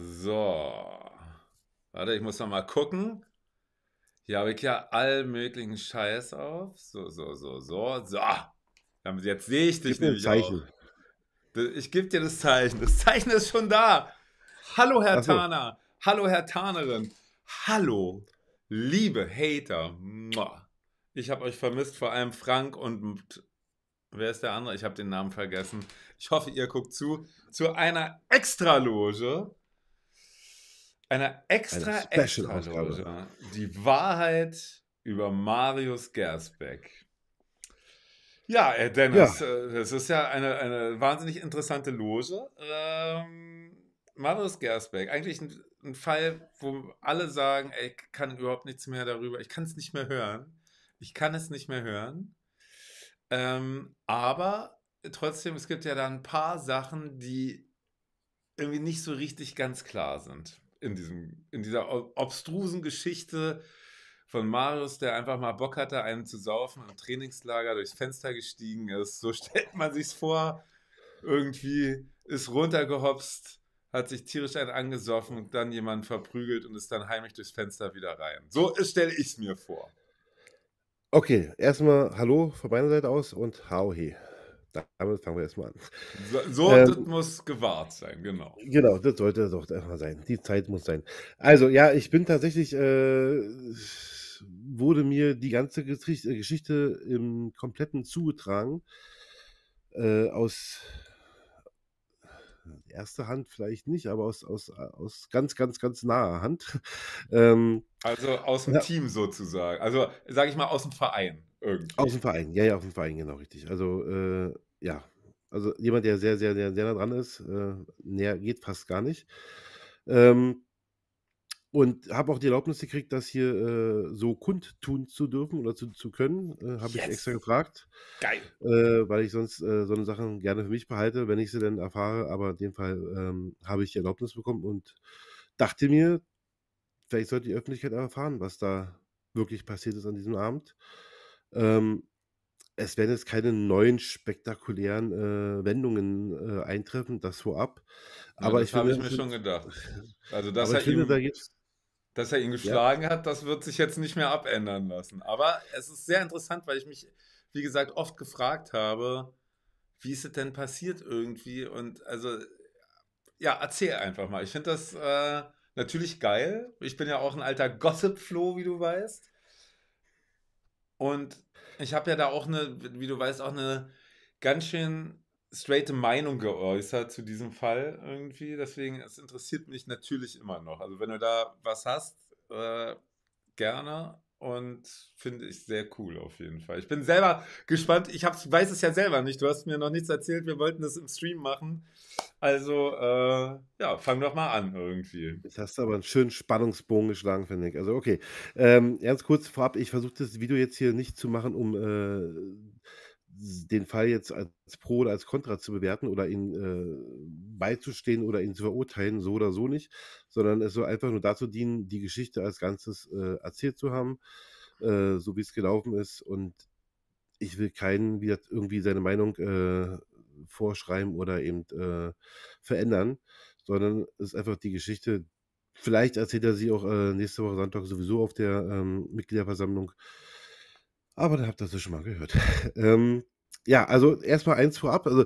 So. Warte, ich muss noch mal gucken. Hier habe ich ja all möglichen Scheiß auf. So, so, so, so, so. Jetzt sehe ich dich Gib nämlich Zeichen. Auch. Ich gebe dir das Zeichen. Das Zeichen ist schon da. Hallo, Herr so. Taner. Hallo, Herr Tanerin. Hallo, liebe Hater. Ich habe euch vermisst, vor allem Frank und Wer ist der andere? Ich habe den Namen vergessen. Ich hoffe, ihr guckt zu. Zu einer Extraloge einer extra, eine extra Lose. Die Wahrheit über Marius Gersbeck. Ja, äh, Dennis, ja. Äh, das ist ja eine, eine wahnsinnig interessante Lose. Ähm, Marius Gersbeck, eigentlich ein, ein, Fall, wo alle sagen, ey, ich kann überhaupt nichts mehr darüber, ich kann es nicht mehr hören. Ich kann es nicht mehr hören. Ähm, aber trotzdem, es gibt ja da ein paar Sachen, die irgendwie nicht so richtig ganz klar sind in, diesem, in dieser obstrusen Geschichte von Marius, der einfach mal Bock hatte, einen zu saufen, im Trainingslager durchs Fenster gestiegen ist. So stellt man sich's vor. Irgendwie ist runtergehopst, hat sich tierisch einen angesoffen und dann jemanden verprügelt und ist dann heimlich durchs Fenster wieder rein. So stelle ich's mir vor. Okay, erstmal Hallo von meiner Seite aus und Hauhe. Damit fangen wir erstmal an. So, so ähm, das muss gewahrt sein, genau. Genau, das sollte doch erstmal sein. Die Zeit muss sein. Also, ja, ich bin tatsächlich, äh, wurde mir die ganze äh, Geschichte im Kompletten zugetragen. Äh, aus erste Hand vielleicht nicht, aber aus, aus, aus ganz, ganz, ganz naher Hand. Ähm, also aus dem ja. Team sozusagen. Also sage ich mal aus dem Verein irgendwie. Aus dem Verein, ja, ja, aus dem Verein, genau richtig. Also äh, ja, also jemand, der sehr, sehr, sehr, sehr nah dran ist, äh, näher geht fast gar nicht. Ähm, und habe auch die Erlaubnis gekriegt, das hier äh, so kundtun zu dürfen oder zu, zu können. Äh, habe ich extra gefragt. Geil. Äh, weil ich sonst äh, so eine Sachen gerne für mich behalte, wenn ich sie denn erfahre. Aber in dem Fall ähm, habe ich die Erlaubnis bekommen und dachte mir, vielleicht sollte die Öffentlichkeit erfahren, was da wirklich passiert ist an diesem Abend. Ähm, es werden jetzt keine neuen spektakulären äh, Wendungen äh, eintreffen, das vorab. Ja, aber das habe ich mir schon gedacht. Also das, hat finde, ihm, da dass er ihn geschlagen ja. hat, das wird sich jetzt nicht mehr abändern lassen. Aber es ist sehr interessant, weil ich mich, wie gesagt, oft gefragt habe, wie ist es denn passiert irgendwie? Und also, ja, erzähl einfach mal. Ich finde das äh, natürlich geil. Ich bin ja auch ein alter Gossip-Flo, wie du weißt. Und ich habe ja da auch eine, wie du weißt, auch eine ganz schön straighte Meinung geäußert zu diesem Fall irgendwie. Deswegen, es interessiert mich natürlich immer noch. Also wenn du da was hast, äh, gerne und finde ich sehr cool auf jeden Fall. Ich bin selber gespannt. Ich hab's, weiß es ja selber nicht. Du hast mir noch nichts erzählt. Wir wollten das im Stream machen. Also, äh, ja, fang doch mal an irgendwie. Jetzt hast du aber einen schönen Spannungsbogen geschlagen, finde ich. Also, okay. Ähm, ganz kurz vorab, ich versuche das Video jetzt hier nicht zu machen, um äh, den Fall jetzt als Pro oder als Contra zu bewerten oder ihn äh, beizustehen oder ihn zu verurteilen, so oder so nicht, sondern es soll einfach nur dazu dienen, die Geschichte als Ganzes äh, erzählt zu haben, äh, so wie es gelaufen ist. Und ich will keinen wieder irgendwie seine Meinung äh, vorschreiben oder eben äh, verändern, sondern es ist einfach die Geschichte. Vielleicht erzählt er sie auch äh, nächste Woche Sonntag sowieso auf der ähm, Mitgliederversammlung. Aber dann habt ihr das schon mal gehört. ähm, ja, also erstmal eins vorab. Also,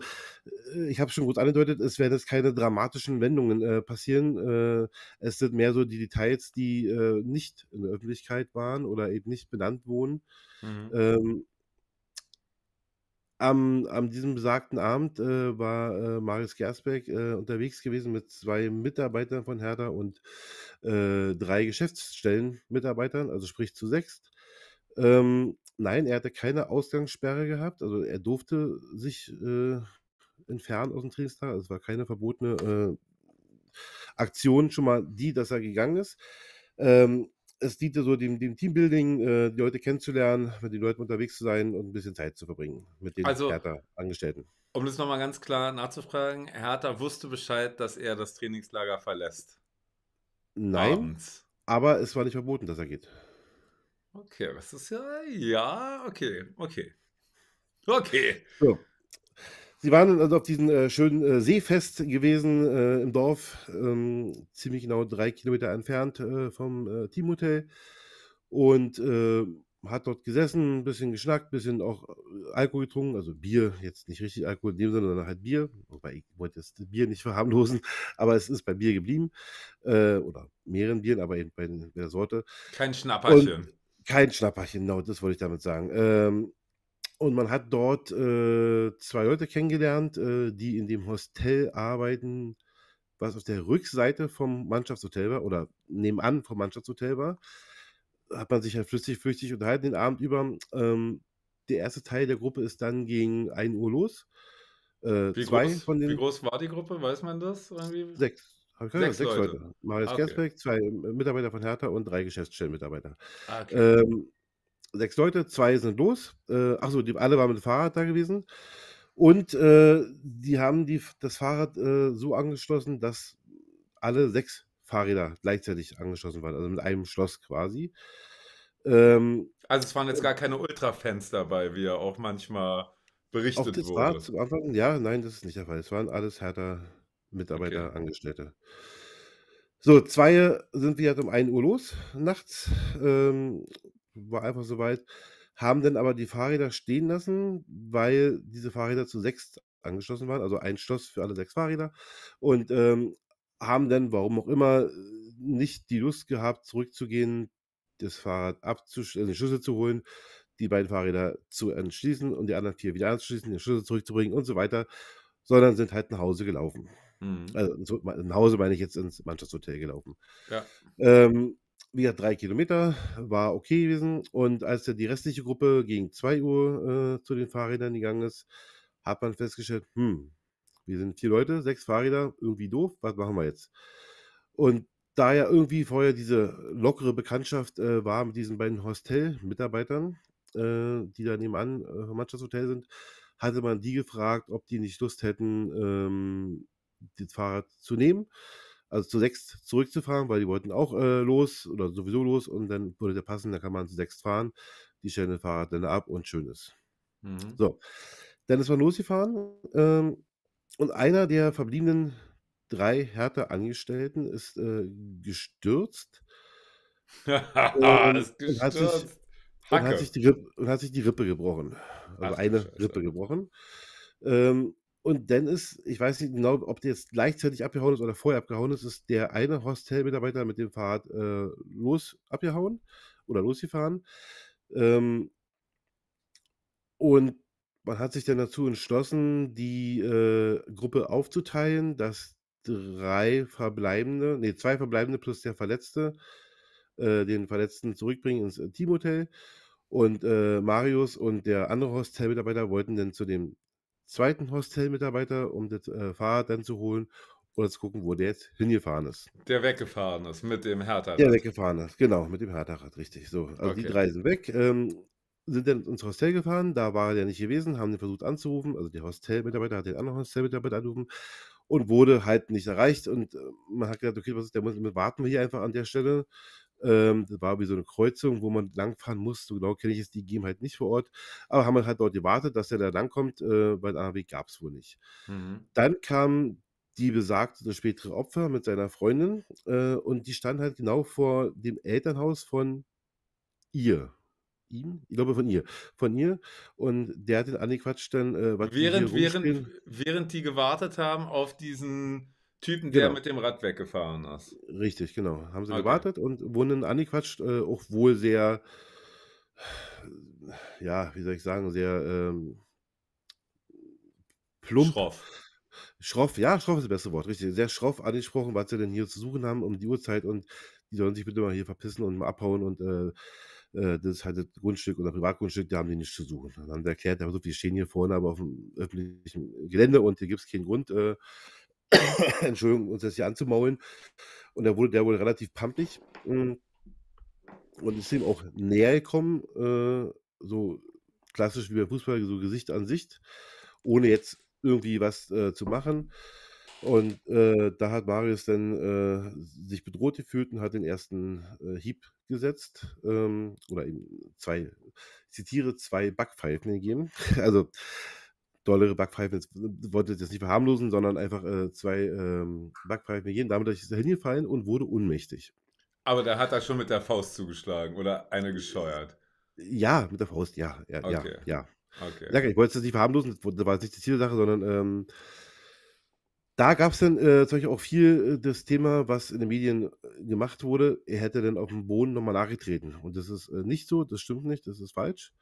äh, ich habe schon gut angedeutet, es werden jetzt keine dramatischen Wendungen äh, passieren. Äh, es sind mehr so die Details, die äh, nicht in der Öffentlichkeit waren oder eben nicht benannt wurden. Mhm. Ähm, am, an diesem besagten Abend äh, war äh, Marius Gersbeck unterwegs gewesen mit zwei Mitarbeitern von Hertha und drei Geschäftsstellenmitarbeitern, also sprich zu sechst. Ähm, nein, er hatte keine Ausgangssperre gehabt. Also er durfte sich äh, entfernen aus dem Trainingslager. Also, es war keine verbotene äh, Aktion schon mal die, dass er gegangen ist. Ähm, es diente so dem, dem Teambuilding, äh, die Leute kennenzulernen, mit den Leuten unterwegs zu sein und ein bisschen Zeit zu verbringen mit den also, Hertha-Angestellten. Um das nochmal ganz klar nachzufragen, Hertha wusste Bescheid, dass er das Trainingslager verlässt. Nein, Abends. aber es war nicht verboten, dass er geht. Okay, das ist ja, ja, okay, okay. Okay. So. Sie waren also auf diesem äh, schönen äh, Seefest gewesen äh, im Dorf, ähm, ziemlich genau drei Kilometer entfernt äh, vom äh, Teamhotel und äh, hat dort gesessen, ein bisschen geschnackt, ein bisschen auch Alkohol getrunken, also Bier, jetzt nicht richtig Alkohol in dem Sinne, sondern halt Bier, wobei ich wollte jetzt Bier nicht verharmlosen, aber es ist bei Bier geblieben oder mehreren Bieren, aber eben bei, bei der Sorte. Kein Schnapperchen. Und, kein Schnapperchen, genau, das wollte ich damit sagen. Ähm, und man hat dort äh, zwei Leute kennengelernt, äh, die in dem Hostel arbeiten, was auf der Rückseite vom Mannschaftshotel war oder nebenan vom Mannschaftshotel war. Hat man sich halt flüssig, flüchtig unterhalten den Abend über. Ähm, der erste Teil der Gruppe ist dann gegen 1 Uhr los. Äh, wie, groß, den, wie, groß, war die Gruppe? Weiß man das? Irgendwie? Sechs. Habe ich gesagt, sechs, sechs Leute. Leute. Marius ah, okay. Gersbeck, zwei äh, Mitarbeiter von Hertha und drei Geschäftsstellenmitarbeiter. Ah, okay. Ähm, sechs Leute, zwei sind los. Äh, Achso, die alle waren mit dem Fahrrad da gewesen. Und äh, die haben die, das Fahrrad äh, so angeschlossen, dass alle sechs Fahrräder gleichzeitig angeschlossen waren, also mit einem Schloss quasi. Ähm, also es waren jetzt äh gar keine Ultrafans dabei, wie ja auch manchmal berichtet auch das wurde. War zum Anfang, ja, nein, das ist nicht der Fall. Es waren alles härter Mitarbeiter, okay. Angestellte. So, zwei sind wir halt um 1 Uhr los nachts. Ähm, war einfach soweit. Haben dann aber die Fahrräder stehen lassen, weil diese Fahrräder zu sechs angeschlossen waren, also ein Schloss für alle sechs Fahrräder. Und ähm, haben dann, warum auch immer, nicht die Lust gehabt, zurückzugehen, das Fahrrad abzuschließen, äh, den Schlüssel zu holen, die beiden Fahrräder zu entschließen und die anderen vier wieder anzuschließen, den Schlüssel zurückzubringen und so weiter, sondern sind halt nach Hause gelaufen. Mhm. Also nach Hause meine ich jetzt ins Mannschaftshotel gelaufen. Ja. Ähm, wie drei Kilometer war okay gewesen. Und als die restliche Gruppe gegen 2 Uhr äh, zu den Fahrrädern gegangen ist, hat man festgestellt, hm, wir sind vier Leute, sechs Fahrräder, irgendwie doof, was machen wir jetzt? Und da ja irgendwie vorher diese lockere Bekanntschaft äh, war mit diesen beiden Hostel-Mitarbeitern, äh, die da nebenan äh, Mannschaftshotel sind, hatte man die gefragt, ob die nicht Lust hätten, ähm, das Fahrrad zu nehmen, also zu sechs zurückzufahren, weil die wollten auch äh, los oder sowieso los und dann würde der passen, dann kann man zu sechs fahren, die stellen das Fahrrad dann ab und schön ist. Mhm. So, dann ist man losgefahren ähm, und einer der verbliebenen drei Hertha-Angestellten ist äh, gestürzt. ist gestürzt. Hat sich, und hat, sich die Rippe, und hat sich die Rippe gebrochen. Also Ach, eine Rippe gebrochen. Ähm, und Dennis, ich weiß nicht genau, ob der jetzt gleichzeitig abgehauen ist oder vorher abgehauen ist, ist der eine Hostel-Mitarbeiter mit dem Fahrrad äh, los abgehauen oder losgefahren. Ähm, und man hat sich dann dazu entschlossen, die äh, Gruppe aufzuteilen, dass drei verbleibende, nee, zwei verbleibende plus der Verletzte äh, den Verletzten zurückbringen ins Teamhotel. Und äh, Marius und der andere Hostel-Mitarbeiter wollten dann zu dem zweiten Hostel-Mitarbeiter, um das äh, Fahrrad dann zu holen oder zu gucken, wo der jetzt hingefahren ist. Der weggefahren ist mit dem Hertha-Rad. Der weggefahren ist, genau, mit dem Hertha-Rad, richtig. So, also okay. die drei sind weg, ähm, sind dann ins Hostel gefahren, da war der nicht gewesen, haben den versucht anzurufen, also der Hostel-Mitarbeiter hat den anderen Hostel-Mitarbeiter angerufen und wurde halt nicht erreicht und äh, man hat gedacht, okay, was ist, der Moment, warten wir hier einfach an der Stelle, ähm, das war wie so eine Kreuzung, wo man langfahren musste. Genau kenne ich es, die geben halt nicht vor Ort. Aber haben halt dort gewartet, dass er da langkommt, äh, weil Weg gab es wohl nicht. Mhm. Dann kam die besagte, das spätere Opfer mit seiner Freundin äh, und die stand halt genau vor dem Elternhaus von ihr. Ihm? Ich glaube von ihr. Von ihr. Und der hat den angequatscht dann, äh, was während, die während, während die gewartet haben auf diesen Typen, der genau. mit dem Rad weggefahren ist. Richtig, genau. Haben sie okay. gewartet und wurden angequatscht, äh, auch wohl sehr, ja, wie soll ich sagen, sehr ähm, plump. Schroff. Schroff, ja, schroff ist das beste Wort, richtig. Sehr schroff angesprochen, was sie denn hier zu suchen haben um die Uhrzeit und die sollen sich bitte mal hier verpissen und mal abhauen und äh, äh das ist halt das Grundstück oder Privatgrundstück, da haben die nichts zu suchen. Dann haben sie erklärt, wir stehen hier vorne aber auf dem öffentlichen Gelände und hier gibt es keinen Grund. Äh, Entschuldigung, uns das hier anzumaulen. Und der wurde der wohl relativ pumpig mm. und ist ihm auch näher gekommen, äh, so klassisch wie beim Fußball, so Gesicht an Sicht, ohne jetzt irgendwie was äh, zu machen. Und äh, da hat Marius dann äh, sich bedroht gefühlt und hat den ersten äh, Hieb gesetzt. Ähm, oder eben zwei, ich zitiere, zwei Backpfeifen gegeben. also dollere Backpfeifen. Ich äh, wollte das nicht verharmlosen, sondern einfach äh, zwei ähm, Backpfeifen geben. Damit ist er hingefallen und wurde ohnmächtig. Aber da hat er schon mit der Faust zugeschlagen oder eine gescheuert. Ja, mit der Faust, ja. Ja, okay. ja, ja. Okay. Ich wollte das nicht verharmlosen, das war nicht die Zielsache, sondern ähm, da gab es dann äh, auch viel äh, das Thema, was in den Medien äh, gemacht wurde, er hätte dann auf dem Boden nochmal nachgetreten. Und das ist äh, nicht so, das stimmt nicht, das ist falsch.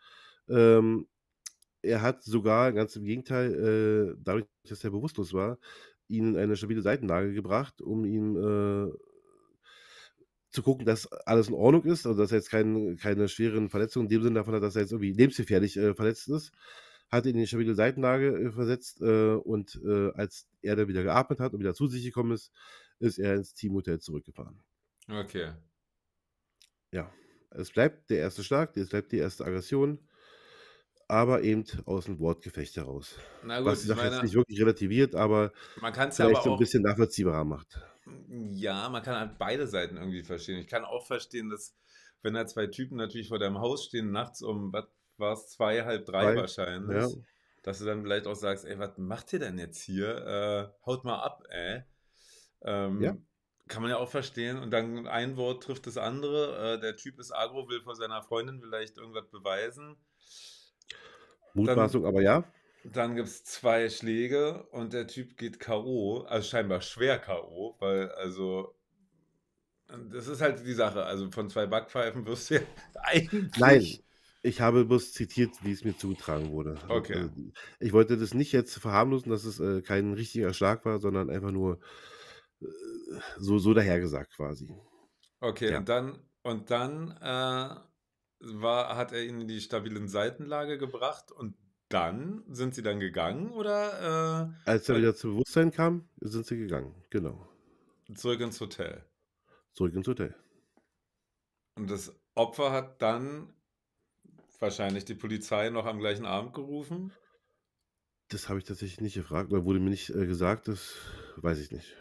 Ähm, er hat sogar, ganz im Gegenteil, äh, dadurch, dass er bewusstlos war, ihn in eine stabile Seitenlage gebracht, um ihm äh, zu gucken, dass alles in Ordnung ist, also dass er jetzt kein, keine schweren Verletzungen in dem Sinne davon hat, dass er jetzt irgendwie lebensgefährlich äh, verletzt ist, hat ihn in eine stabile Seitenlage äh, versetzt äh, und äh, als er dann wieder geatmet hat und wieder zu sich gekommen ist, ist er ins Teamhotel zurückgefahren. Okay. Ja, es bleibt der erste Schlag, es bleibt die erste Aggression aber eben aus dem Wortgefecht heraus. Na gut, was die Sache jetzt nicht wirklich relativiert, aber man vielleicht aber auch, so ein bisschen nachvollziehbarer macht. Ja, man kann halt beide Seiten irgendwie verstehen. Ich kann auch verstehen, dass wenn da zwei Typen natürlich vor deinem Haus stehen, nachts um, was war es, zwei, halb drei, drei wahrscheinlich, ja. dass du dann vielleicht auch sagst, ey, was macht ihr denn jetzt hier? Äh, haut mal ab, ey. Ähm, ja kann man ja auch verstehen. Und dann ein Wort trifft das andere. Äh, der Typ ist agro, will vor seiner Freundin vielleicht irgendwas beweisen. Mutmaßung, aber ja. Dann gibt es zwei Schläge und der Typ geht K.O., also scheinbar schwer K.O., weil also das ist halt die Sache. Also von zwei Backpfeifen wirst du ja eigentlich. Nein, ich habe bloß zitiert, wie es mir zugetragen wurde. Okay. Äh, ich wollte das nicht jetzt verharmlosen, dass es äh, kein richtiger Schlag war, sondern einfach nur äh, so, so dahergesagt quasi. Okay, ja. und dann, und dann äh, war, hat er ihn in die stabilen Seitenlage gebracht und dann sind sie dann gegangen oder? Äh, Als er wieder zu Bewusstsein kam, sind sie gegangen, genau. Zurück ins Hotel. Zurück ins Hotel. Und das Opfer hat dann wahrscheinlich die Polizei noch am gleichen Abend gerufen? Das habe ich tatsächlich nicht gefragt oder wurde mir nicht äh, gesagt, das weiß ich nicht.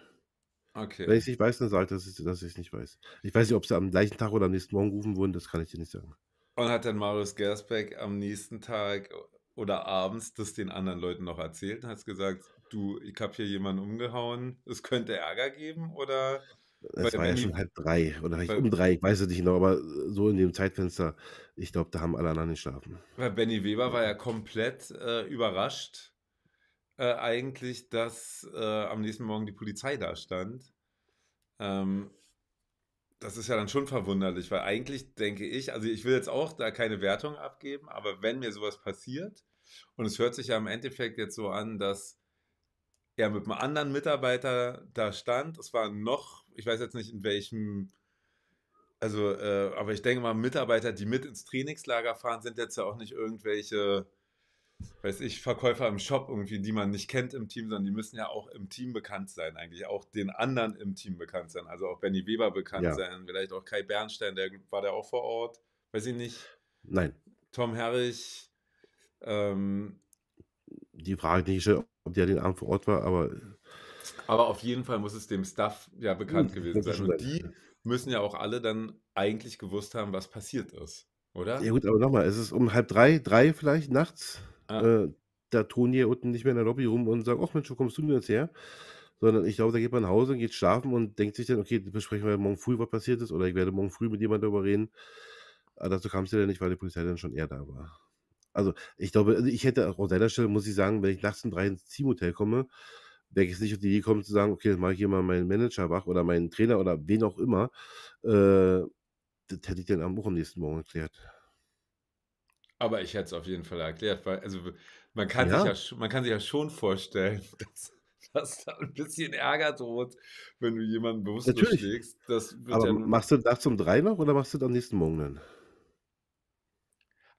Okay. Wenn ich es nicht weiß, dann sage ich, dass ich es nicht weiß. Ich weiß nicht, ob sie am gleichen Tag oder am nächsten Morgen gerufen wurden, das kann ich dir nicht sagen. Und hat dann Marius Gersbeck am nächsten Tag oder abends das den anderen Leuten noch erzählt und hat gesagt, du, ich habe hier jemanden umgehauen, es könnte Ärger geben oder... Es war ja schon halb drei oder vielleicht um drei, ich weiß es nicht genau, aber so in dem Zeitfenster, ich glaube, da haben alle anderen geschlafen. Weil Benny Weber war ja komplett äh, überrascht, äh, eigentlich, dass äh, am nächsten Morgen die Polizei da stand. Ähm, das ist ja dann schon verwunderlich, weil eigentlich denke ich, also ich will jetzt auch da keine Wertung abgeben, aber wenn mir sowas passiert, und es hört sich ja im Endeffekt jetzt so an, dass er mit einem anderen Mitarbeiter da stand, es war noch, ich weiß jetzt nicht in welchem, also, äh, aber ich denke mal, Mitarbeiter, die mit ins Trainingslager fahren, sind jetzt ja auch nicht irgendwelche weiß ich, Verkäufer im Shop irgendwie, die man nicht kennt im Team, sondern die müssen ja auch im Team bekannt sein, eigentlich auch den anderen im Team bekannt sein. Also auch Benny Weber bekannt ja. sein, vielleicht auch Kai Bernstein, der war der auch vor Ort, weiß ich nicht. Nein. Tom Herrich. Ähm, die Frage nicht, ob der den Abend vor Ort war, aber. Aber auf jeden Fall muss es dem Staff ja bekannt hm, gewesen sein. Und die müssen ja auch alle dann eigentlich gewusst haben, was passiert ist, oder? Ja gut, aber nochmal, es ist um halb drei, drei vielleicht nachts. Ja. Ah. Äh, da tun hier unten nicht mehr in der Lobby rum und sagen, ach Mensch, wo kommst du denn jetzt her? Sondern ich glaube, da geht man nach Hause und geht schlafen und denkt sich dann, okay, besprechen wir morgen früh, was passiert ist, oder ich werde morgen früh mit jemandem darüber reden. Aber ah, dazu kam es ja dann nicht, weil die Polizei dann schon eher da war. Also ich glaube, also ich hätte auch an deiner Stelle, muss ich sagen, wenn ich nachts um drei ins Teamhotel komme, wäre ich jetzt nicht auf die Idee gekommen zu sagen, okay, jetzt mache ich hier mal meinen Manager wach oder meinen Trainer oder wen auch immer. Äh, das hätte ich dann am, auch am nächsten Morgen erklärt. Aber ich hätte es auf jeden Fall erklärt, weil also man kann, ja. Sich, ja, man kann sich ja schon vorstellen, dass, dass da ein bisschen Ärger droht, wenn du jemanden bewusst Natürlich. schlägst. Aber ja machst du das um drei noch oder machst du das am nächsten Morgen dann?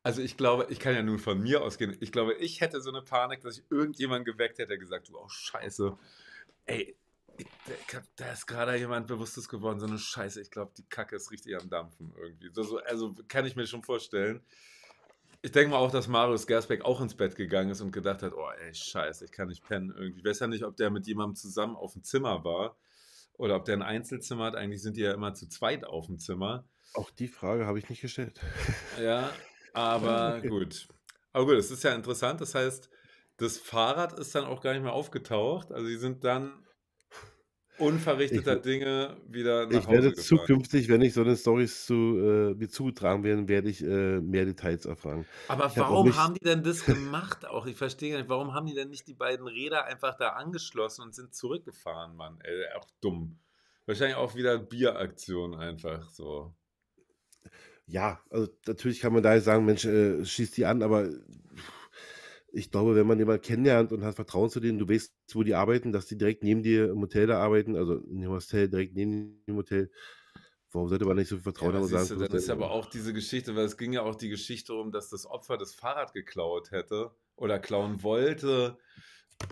Also ich glaube, ich kann ja nun von mir ausgehen. Ich glaube, ich hätte so eine Panik, dass ich irgendjemanden geweckt hätte, der gesagt, du, oh Scheiße, ey, da ist gerade jemand Bewusstes geworden, so eine Scheiße. Ich glaube, die Kacke ist richtig am Dampfen irgendwie. So, so, also kann ich mir schon vorstellen. Ich denke mal auch, dass Marius Gersbeck auch ins Bett gegangen ist und gedacht hat, oh ey, scheiße, ich kann nicht pennen irgendwie. Ich weiß ja nicht, ob der mit jemandem zusammen auf dem Zimmer war oder ob der ein Einzelzimmer hat. Eigentlich sind die ja immer zu zweit auf dem Zimmer. Auch die Frage habe ich nicht gestellt. Ja, aber gut. Aber gut, es ist ja interessant. Das heißt, das Fahrrad ist dann auch gar nicht mehr aufgetaucht. Also die sind dann unverrichteter ich, Dinge wieder nach Ich werde gefahren. zukünftig, wenn ich so eine Story zu, äh, mir zugetragen werden, werde ich äh, mehr Details erfragen. Aber ich warum hab nicht... haben die denn das gemacht auch? Ich verstehe gar nicht, warum haben die denn nicht die beiden Räder einfach da angeschlossen und sind zurückgefahren, Mann? Ey, auch dumm. Wahrscheinlich auch wieder Bieraktion einfach so. Ja, also natürlich kann man da jetzt sagen, Mensch, äh, schießt die an, aber ich glaube, wenn man jemanden kennenlernt und hat Vertrauen zu denen, du weißt, wo die arbeiten, dass die direkt neben dir im Hotel da arbeiten, also in dem Hostel, direkt neben dem Hotel. Warum sollte man nicht so viel Vertrauen ja, haben? Siehst sagen, du, das ist aber auch diese Geschichte, weil es ging ja auch die Geschichte um, dass das Opfer das Fahrrad geklaut hätte oder klauen wollte.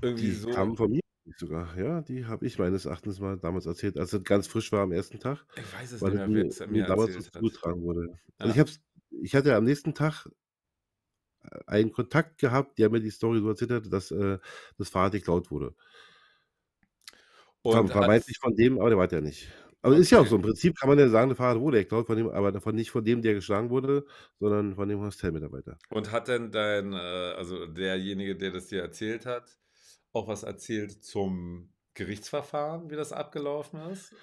Irgendwie die so. kamen von mir sogar, ja, die habe ich meines Erachtens mal damals erzählt, als es ganz frisch war am ersten Tag. Ich weiß es nicht mehr, wer es mir damals zugetragen wurde. Also ja. ich, hab's, ich hatte am nächsten Tag einen Kontakt gehabt, der mir die Story so erzählt hat, dass äh, das Fahrrad geklaut wurde. Und vermeintlich von dem, aber der war ja nicht. Aber also, okay. ist ja auch so. Im Prinzip kann man ja sagen, der Fahrrad wurde geklaut, von dem, aber davon nicht von dem, der geschlagen wurde, sondern von dem Hostelmitarbeiter. Und hat denn dein, äh, also derjenige, der das dir erzählt hat, auch was erzählt zum Gerichtsverfahren, wie das abgelaufen ist?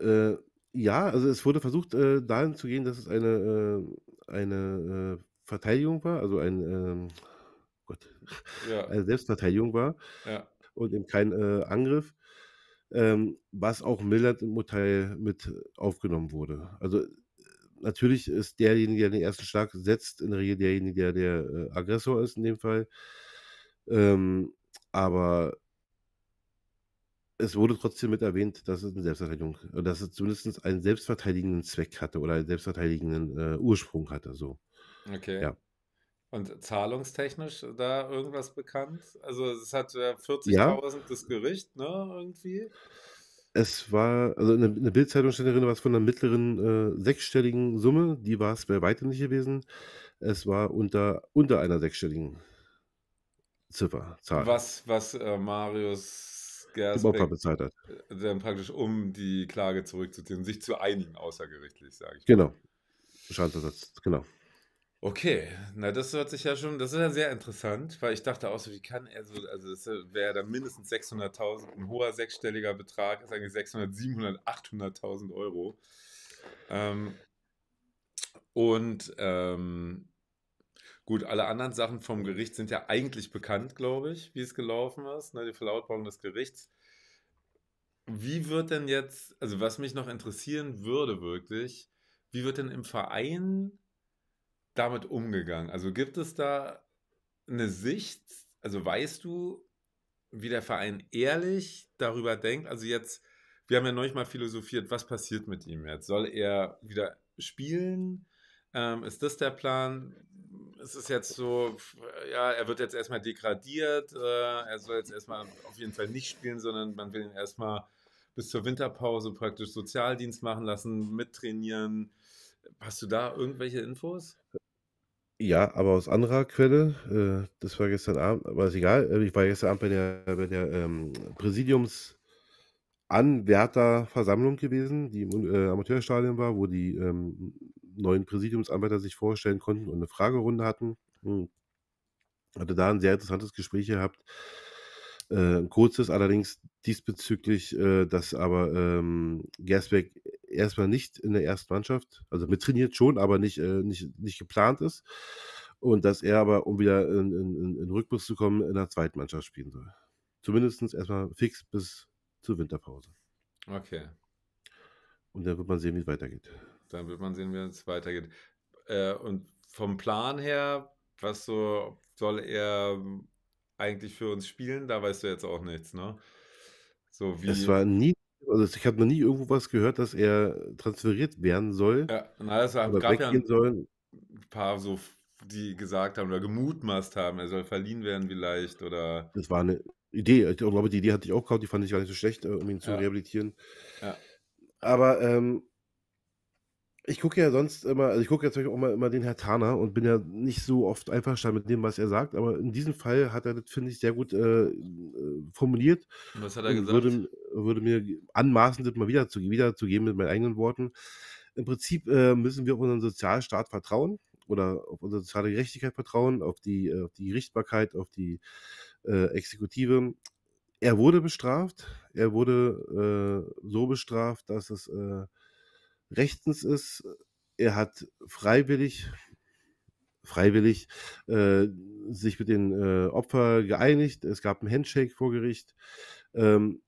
Äh, ja, also es wurde versucht, äh, dahin zu gehen, dass es eine, äh, eine äh, Verteidigung war, also ein ähm, Gott, ja. eine Selbstverteidigung war ja. und eben kein äh, Angriff, ähm, was auch Millard im Urteil mit aufgenommen wurde. Also äh, natürlich ist derjenige, der den ersten Schlag setzt, in der Regel derjenige, der der äh, Aggressor ist in dem Fall. Ähm, aber es wurde trotzdem mit erwähnt, dass es eine Selbstverteidigung, äh, dass es zumindest einen selbstverteidigenden Zweck hatte oder einen selbstverteidigenden äh, Ursprung hatte. So. Okay. Ja. Und zahlungstechnisch da irgendwas bekannt? Also es hat 40.000 ja. das Gericht, ne, irgendwie? Es war, also in der, der Bildzeitung stand drin, was von einer mittleren äh, sechsstelligen Summe, die war es bei weitem nicht gewesen. Es war unter, unter einer sechsstelligen Ziffer, Zahl. Was, was äh, Marius Gersbeck bezahlt hat. Äh, dann praktisch, um die Klage zurückzuziehen, sich zu einigen außergerichtlich, sage ich. Genau. Schadensersatz, genau. Okay, na das hört sich ja schon, das ist ja sehr interessant, weil ich dachte auch so, wie kann er so, also das wäre dann mindestens 600.000, ein hoher sechsstelliger Betrag, ist eigentlich 600, 700, 800.000 Euro. Ähm, und ähm, gut, alle anderen Sachen vom Gericht sind ja eigentlich bekannt, glaube ich, wie es gelaufen ist, ne, die Verlautbarung des Gerichts. Wie wird denn jetzt, also was mich noch interessieren würde wirklich, wie wird denn im Verein damit umgegangen? Also gibt es da eine Sicht, also weißt du, wie der Verein ehrlich darüber denkt? Also jetzt, wir haben ja neulich mal philosophiert, was passiert mit ihm jetzt? Soll er wieder spielen? Ähm, ist das der Plan? Es ist jetzt so, ja, er wird jetzt erstmal degradiert, äh, er soll jetzt erstmal auf jeden Fall nicht spielen, sondern man will ihn erstmal bis zur Winterpause praktisch Sozialdienst machen lassen, mittrainieren. Hast du da irgendwelche Infos? Ja, aber aus anderer Quelle, äh, das war gestern Abend, aber ist egal, äh, ich war gestern Abend bei der, bei der ähm, Präsidiumsanwärterversammlung gewesen, die im äh, Amateurstadion war, wo die ähm, neuen Präsidiumsanwärter sich vorstellen konnten und eine Fragerunde hatten. Hm. Hatte da ein sehr interessantes Gespräch gehabt. Äh, ein kurzes allerdings diesbezüglich, äh, dass aber ähm, Gersbeck erstmal nicht in der ersten Mannschaft, also mit trainiert schon, aber nicht, äh, nicht, nicht geplant ist. Und dass er aber, um wieder in, in, in Rückbus zu kommen, in der zweiten Mannschaft spielen soll. Zumindest erstmal fix bis zur Winterpause. Okay. Und dann wird man sehen, wie es weitergeht. Dann wird man sehen, wie es weitergeht. Äh, und vom Plan her, was so soll er eigentlich für uns spielen? Da weißt du jetzt auch nichts, ne? So wie es war nie also ich habe noch nie irgendwo was gehört, dass er transferiert werden soll Ja, na, es gab oder ja weggehen ein soll. paar so, die gesagt haben oder gemutmaßt haben, er soll verliehen werden vielleicht oder Das war eine Idee. Ich glaube, die Idee hatte ich auch gehabt, die fand ich gar nicht so schlecht, äh, um ihn zu Ja, rehabilitieren. ja. Aber, ähm ich gucke ja sonst immer also ich gucke ja zum Beispiel auch mal immer den Herrn Tanner und bin ja nicht so oft einverstanden mit dem, was er sagt, aber in diesem Fall hat er das, finde ich, sehr gut, äh, äh formuliert Und was hat er und würde gesagt? würde mir anmaßen, das mal wieder wiederzugeben mit meinen eigenen Worten. Im Prinzip äh, müssen wir auf unseren Sozialstaat vertrauen oder auf unsere soziale Gerechtigkeit vertrauen, auf die, äh, auf die Richtbarkeit, auf die äh, Exekutive. Er wurde bestraft. Er wurde äh, so bestraft, dass es äh, rechtens ist. Er hat freiwillig freiwillig äh, sich mit den äh, Opfern geeinigt. Es gab einen Handshake vor Gericht. Ähm,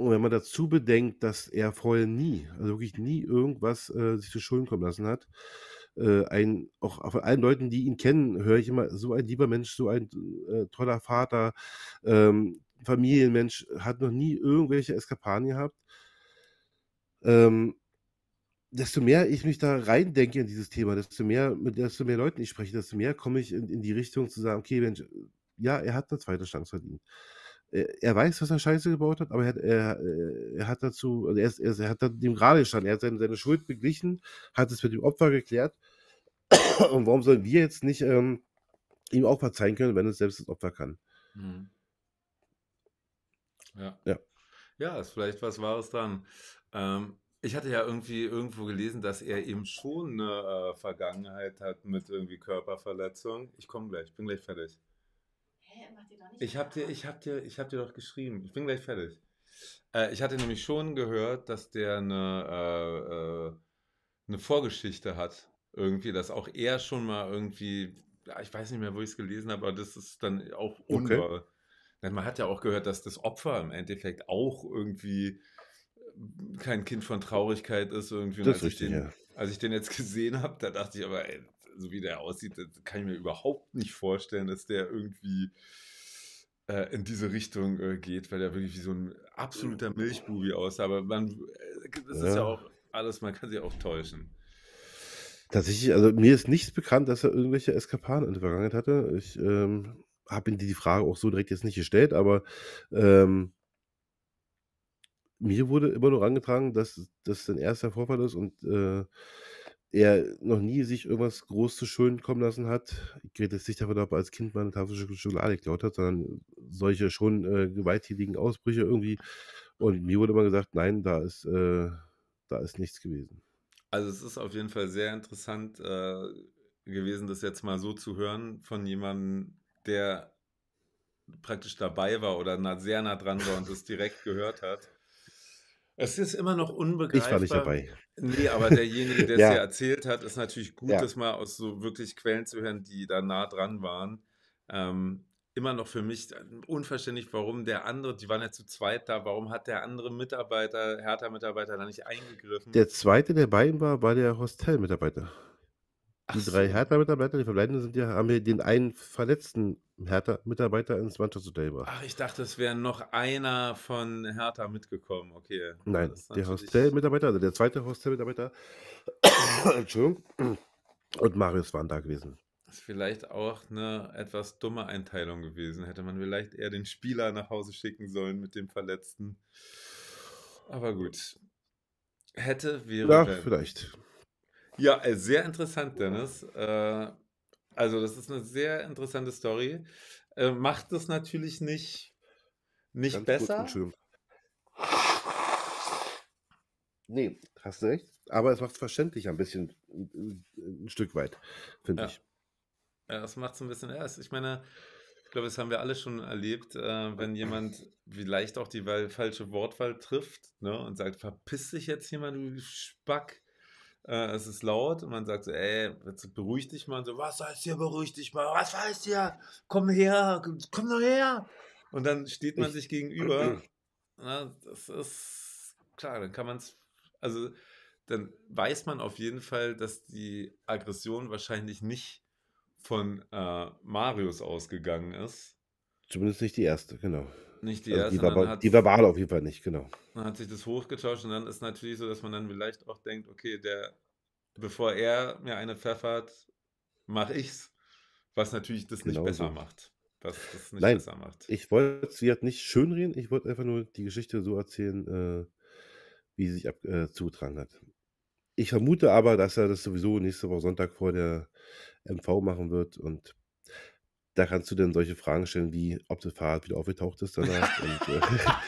und wenn man dazu bedenkt, dass er vorher nie, also wirklich nie irgendwas äh, sich zu Schulden kommen lassen hat, äh, ein, auch von allen Leuten, die ihn kennen, höre ich immer, so ein lieber Mensch, so ein äh, toller Vater, ähm, Familienmensch, hat noch nie irgendwelche Eskapaden gehabt. Ähm, desto mehr ich mich da reindenke in dieses Thema, desto mehr, mit desto mehr Leuten ich spreche, desto mehr komme ich in, in die Richtung zu sagen, okay, Mensch, ja, er hat eine zweite Chance verdient. Äh, er weiß, was er Scheiße gebaut hat, aber er hat, er, äh, er hat dazu, also er, ist, er, hat dem gerade gestanden, er hat seine, seine, Schuld beglichen, hat es mit dem Opfer geklärt. Und warum sollen wir jetzt nicht ähm, ihm auch verzeihen können, wenn es selbst das Opfer kann? Mhm. Ja. ja. Ja, ist vielleicht was Wahres dran. Ähm, ich hatte ja irgendwie irgendwo gelesen, dass er eben schon eine äh, Vergangenheit hat mit irgendwie Körperverletzung. Ich komme gleich, bin gleich fertig. Hä, macht ihr doch nicht? Ich habe dir, hab dir, hab dir doch geschrieben. Ich bin gleich fertig. Äh, ich hatte nämlich schon gehört, dass der eine, äh, äh eine Vorgeschichte hat. Irgendwie, dass auch er schon mal irgendwie, ja, ich weiß nicht mehr, wo ich es gelesen habe, aber das ist dann auch unklar. Okay. Denn man hat ja auch gehört, dass das Opfer im Endeffekt auch irgendwie äh, kein Kind von Traurigkeit ist. Irgendwie. Das ist richtig, den, ja. Als ich den jetzt gesehen habe, da dachte ich aber, ey, so wie der aussieht, kann ich mir überhaupt nicht vorstellen, dass der irgendwie äh, in diese Richtung äh, geht, weil der wirklich wie so ein absoluter mhm. Milchbubi aussah. Aber man, äh, das ist ja. ja auch alles, man kann sich auch täuschen. Tatsächlich, also mir ist nichts bekannt, dass er irgendwelche Eskapaden in der Vergangenheit hatte. Ich ähm, habe ihm die Frage auch so direkt jetzt nicht gestellt, aber ähm, mir wurde immer nur angetragen, dass das sein erster Vorfall ist und äh, er noch nie sich irgendwas groß zu Schulden kommen lassen hat. Ich rede jetzt nicht davon, ob er als Kind mal eine Tafel Schokolade geklaut hat, sondern solche schon äh, gewalttätigen Ausbrüche irgendwie. Und mir wurde immer gesagt, nein, da ist, äh, da ist nichts gewesen. Also es ist auf jeden Fall sehr interessant äh, gewesen, das jetzt mal so zu hören von jemandem, der praktisch dabei war oder nah, sehr nah dran war und es direkt gehört hat. Es ist immer noch unbegreiflich. Ich war nicht dabei. Nee, aber derjenige, der es ja. ja erzählt hat, ist natürlich gut, ja. das mal aus so wirklich Quellen zu hören, die da nah dran waren. Ähm, immer noch für mich äh, unverständlich, warum der andere, die waren ja zu zweit da, warum hat der andere Mitarbeiter, härter Mitarbeiter da nicht eingegriffen? Der zweite, der bei ihm war, war der hostel Hostelmitarbeiter. Die drei Hertha-Mitarbeiter, die verbleibenden sind ja, haben hier den einen verletzten Hertha-Mitarbeiter ins Manchester gebracht. Ach, ich dachte, es wäre noch einer von Hertha mitgekommen. Okay. Nein, der Hostel-Mitarbeiter, also der zweite Hostel-Mitarbeiter, Entschuldigung, und Marius waren da gewesen. Das ist vielleicht auch eine etwas dumme Einteilung gewesen. Hätte man vielleicht eher den Spieler nach Hause schicken sollen mit dem Verletzten. Aber gut. Hätte, wäre. Ja, vielleicht. Ja, äh, sehr interessant, Dennis. Äh, also, das ist eine sehr interessante Story. Äh, macht es natürlich nicht, nicht Ganz besser. Kurz nee, hast du recht. Aber es macht es verständlich ein bisschen, äh, ein Stück weit, finde ja. ich. Ja, das macht es ein bisschen erst. Ich meine, ich glaube, das haben wir alle schon erlebt, äh, wenn jemand vielleicht auch die falsche Wortwahl trifft ne, und sagt, verpiss dich jetzt hier mal, du Spack. Äh, es ist laut und man sagt so, ey, jetzt beruhig dich mal. Und so, was heißt hier, beruhig dich mal? Was heißt hier? Komm her, komm doch her. Und dann steht man ich, sich gegenüber. Na, das ist klar, dann kann man es, also dann weiß man auf jeden Fall, dass die Aggression wahrscheinlich nicht von äh, Marius ausgegangen ist. Zumindest nicht die erste, genau. Nicht die also erste. Die, Verba die verbal auf jeden Fall nicht, genau. Man hat sich das hochgetauscht und dann ist natürlich so, dass man dann vielleicht auch denkt, okay, der, bevor er mir eine pfeffert, mache ich's. Was natürlich das genau nicht besser so. macht. Was das nicht Nein, besser macht. Ich wollte es nicht schönreden, ich wollte einfach nur die Geschichte so erzählen, äh, wie sie sich ab, äh, zugetragen hat. Ich vermute aber, dass er das sowieso nächste Woche Sonntag vor der MV machen wird und da kannst du dann solche Fragen stellen, wie ob das Fahrrad wieder aufgetaucht ist danach. und, äh,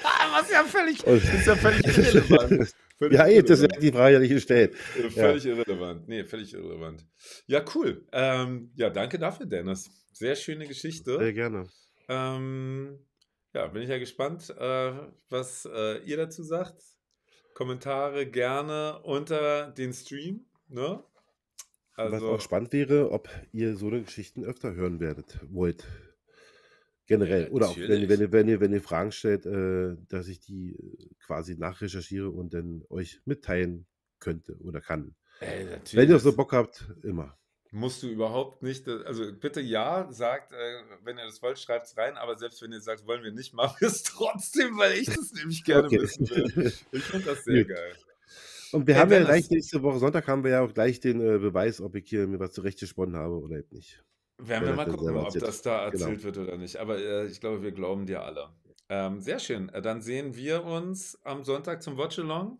ah, Was ja völlig, und, ist ja völlig irrelevant. Völlig ja, irrelevant. das ist die Frage, die ich gestellt. Äh, völlig ja. irrelevant. Nee, völlig irrelevant. Ja, cool. Ähm, ja, danke dafür, Dennis. Sehr schöne Geschichte. Sehr gerne. Ähm, ja, bin ich ja gespannt, äh, was äh, ihr dazu sagt. Kommentare gerne unter den Stream. Ne? Also, Was auch also spannend wäre, ob ihr so eine Geschichten öfter hören werdet, wollt. Generell. Ja, Oder auch, wenn, wenn, ihr, wenn, ihr, wenn ihr Fragen stellt, äh, dass ich die äh, quasi nachrecherchiere und dann euch mitteilen könnte oder kann. Ey, wenn ihr so Bock habt, immer. Musst du überhaupt nicht, äh, also bitte ja, sagt, äh, wenn ihr das wollt, schreibt es rein, aber selbst wenn ihr sagt, wollen wir nicht, machen wir es trotzdem, weil ich das nämlich gerne okay. wissen will. Ich finde das sehr geil. Und wir haben ja gleich nächste Woche Sonntag haben wir ja auch gleich den äh, Beweis, ob ich hier mir was zurechtgesponnen habe oder eben nicht. Werden wir mal gucken, ob das da genau. erzählt genau. wird oder nicht. Aber äh, ich glaube, wir glauben dir alle. Ähm, sehr schön. Äh, dann sehen wir uns am Sonntag zum Watch-Along.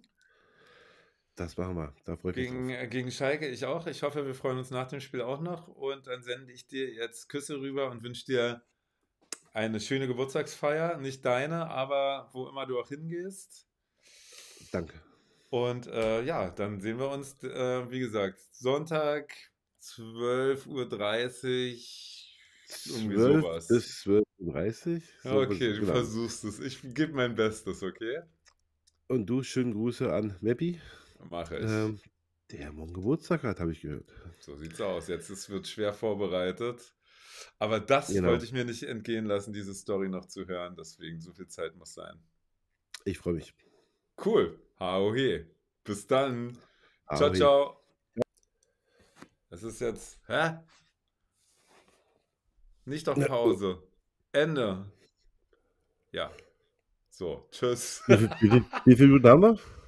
Das machen wir. Da freue ich gegen, mich. Drauf. Äh, gegen Schalke, ich auch. Ich hoffe, wir freuen uns nach dem Spiel auch noch. Und dann sende ich dir jetzt Küsse rüber und wünsche dir eine schöne Geburtstagsfeier. Nicht deine, aber wo immer du auch hingehst. Danke. Und äh, ja, dann sehen wir uns, äh, wie gesagt, Sonntag 12.30 Uhr. Irgendwie 12 sowas. Bis 12.30 Uhr? okay, du genau. versuchst es. Ich gebe mein Bestes, okay? Und du, schönen Grüße an Meppi. Mache ich. Ähm, der morgen Geburtstag hat, habe ich gehört. So sieht's aus. Jetzt ist, wird schwer vorbereitet. Aber das genau. wollte ich mir nicht entgehen lassen, diese Story noch zu hören. Deswegen, so viel Zeit muss sein. Ich freue mich. Cool. Hau he. Bis dann. Hau ciao, he. ciao. Es ist jetzt. Hä? Nicht auf ne, Pause. Ende. Ja. So, tschüss. Wie, viel, wie, wie, wie viel Minuten haben wir?